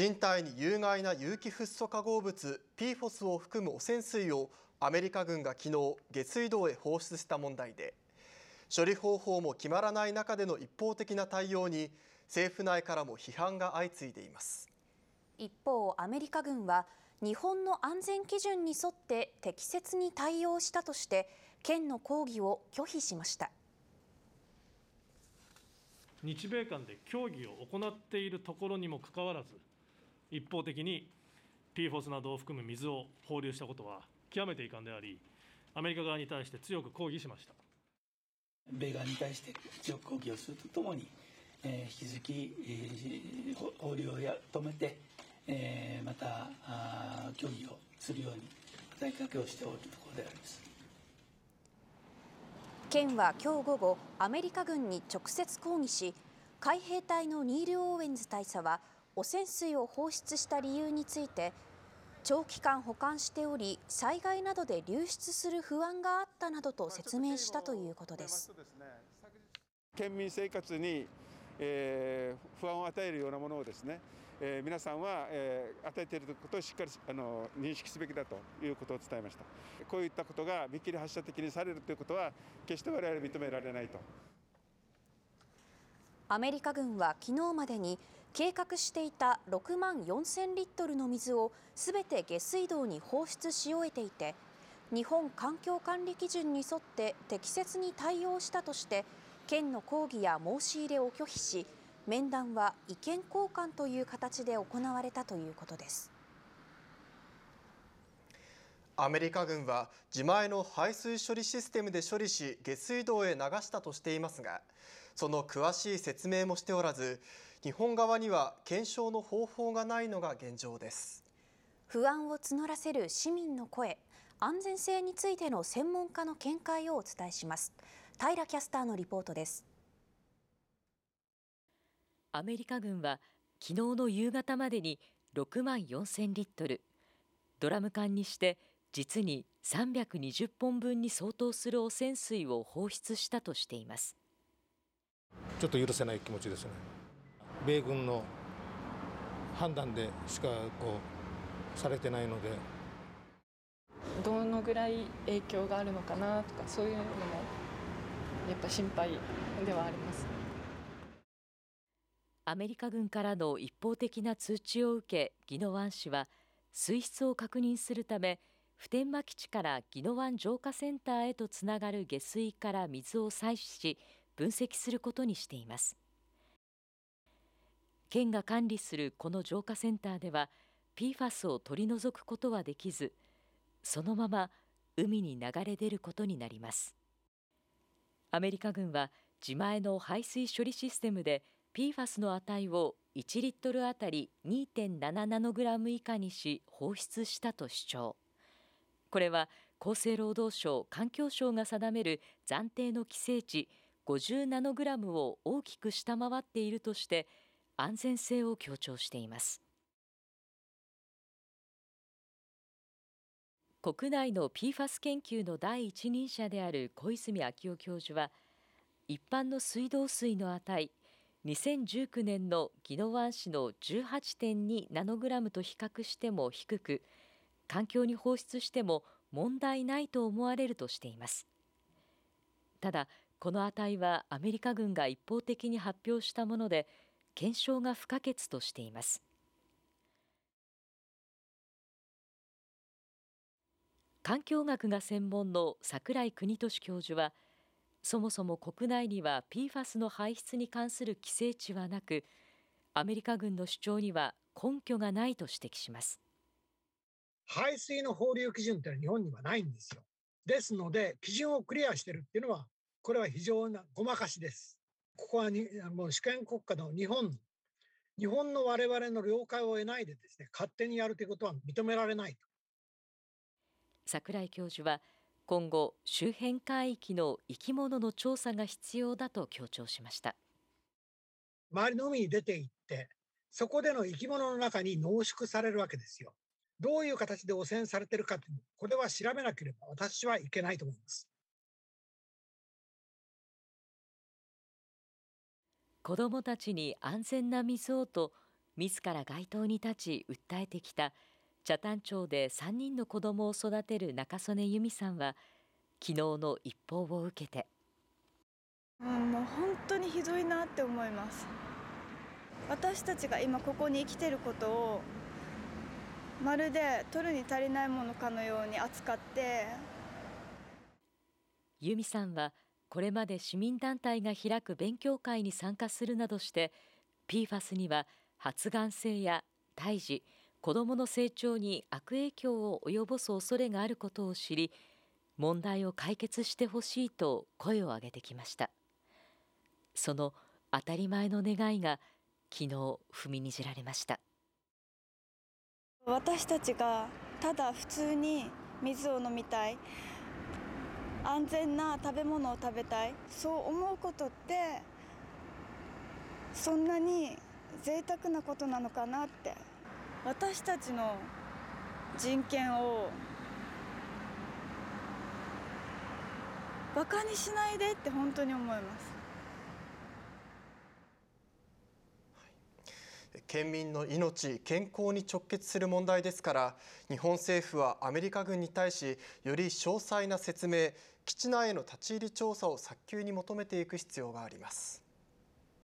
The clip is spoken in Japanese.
人体に有害な有機フッ素化合物 PFOS を含む汚染水をアメリカ軍が昨日下水道へ放出した問題で処理方法も決まらない中での一方的な対応に政府内からも批判が相次いでいます一方アメリカ軍は日本の安全基準に沿って適切に対応したとして県の抗議を拒否しました日米間で協議を行っているところにもかかわらず一方的に PFOS などを含む水を放流したことは極めて遺憾であり、アメリカ側に対して強く抗議しました。米側に対して強く抗議をするとともに、えー、引き続き、えー、放流をや止めて、えー、またあ協議をするように働きかけをしておるところであります。県は今日午後、アメリカ軍に直接抗議し、海兵隊のニール・オーウェンズ大佐は汚染水を放出した理由について長期間保管しており災害などで流出する不安があったなどと説明したということです県民生活に、えー、不安を与えるようなものをですね、えー、皆さんは、えー、与えていることをしっかりあの認識すべきだということを伝えましたこういったことが見切り発射的にされるということは決して我々認められないとアメリカ軍は昨日までに計画していた6万4000リットルの水をすべて下水道に放出し終えていて日本環境管理基準に沿って適切に対応したとして県の抗議や申し入れを拒否し面談は意見交換という形で行われたということですアメリカ軍は自前の排水処理システムで処理し下水道へ流したとしていますがその詳しい説明もしておらず日本側には検証の方法がないのが現状です不安を募らせる市民の声安全性についての専門家の見解をお伝えします平キャスターのリポートですアメリカ軍は昨日の夕方までに6万4千リットルドラム缶にして実に320本分に相当する汚染水を放出したとしていますちょっと許せない気持ちですね米軍の判断でしかこうされてないのでどのぐらい影響があるのかなとかそういうのもやっぱ心配ではありますアメリカ軍からの一方的な通知を受け宜野湾市は水質を確認するため普天間基地から宜野湾浄化センターへとつながる下水から水を採取し分析することにしています。県が管理するこの浄化センターでは PFAS を取り除くことはできずそのまま海に流れ出ることになりますアメリカ軍は自前の排水処理システムで PFAS の値を1リットルあたり2.7ナノグラム以下にし放出したと主張これは厚生労働省環境省が定める暫定の規制値50ナノグラムを大きく下回っているとして安全性を強調しています国内の PFAS 研究の第一人者である小泉昭夫教授は一般の水道水の値2019年の宜野湾市の18.2ナノグラムと比較しても低く環境に放出しても問題ないと思われるとしていますただこの値はアメリカ軍が一方的に発表したもので検証が不可欠としています環境学が専門の櫻井国俊教授はそもそも国内には PFAS の排出に関する規制値はなくアメリカ軍の主張には根拠がないと指摘します排水の放流基準ってのは日本にはないんですよですので基準をクリアしてるっていうのはこれは非常なごまかしですここはにもう主権国家の日本日本の我々の了解を得ないでですね勝手にやるということは認められない桜井教授は今後周辺海域の生き物の調査が必要だと強調しました周りの海に出て行ってそこでの生き物の中に濃縮されるわけですよどういう形で汚染されてるかって、これは調べなければ私はいけないと思います子どもたちに安全な水をと自ら街頭に立ち訴えてきた北谷町で3人の子どもを育てる中曽根由美さんは昨日の一報を受けてうもう本当にひどいなって思います私たちが今ここに生きてることをまるで取るに足りないものかのように扱って由美さんはこれまで市民団体が開く勉強会に参加するなどして PFAS には発がん性や胎児子どもの成長に悪影響を及ぼす恐れがあることを知り問題を解決してほしいと声を上げてきましたその当たり前の願いが昨日踏みにじられました私たちがただ普通に水を飲みたい安全な食べ物を食べたいそう思うことってそんなに贅沢なことなのかなって私たちの人権をバカにしないでって本当に思います。県民の命、健康に直結する問題ですから日本政府はアメリカ軍に対しより詳細な説明基地内への立ち入り調査を早急に求めていく必要があります。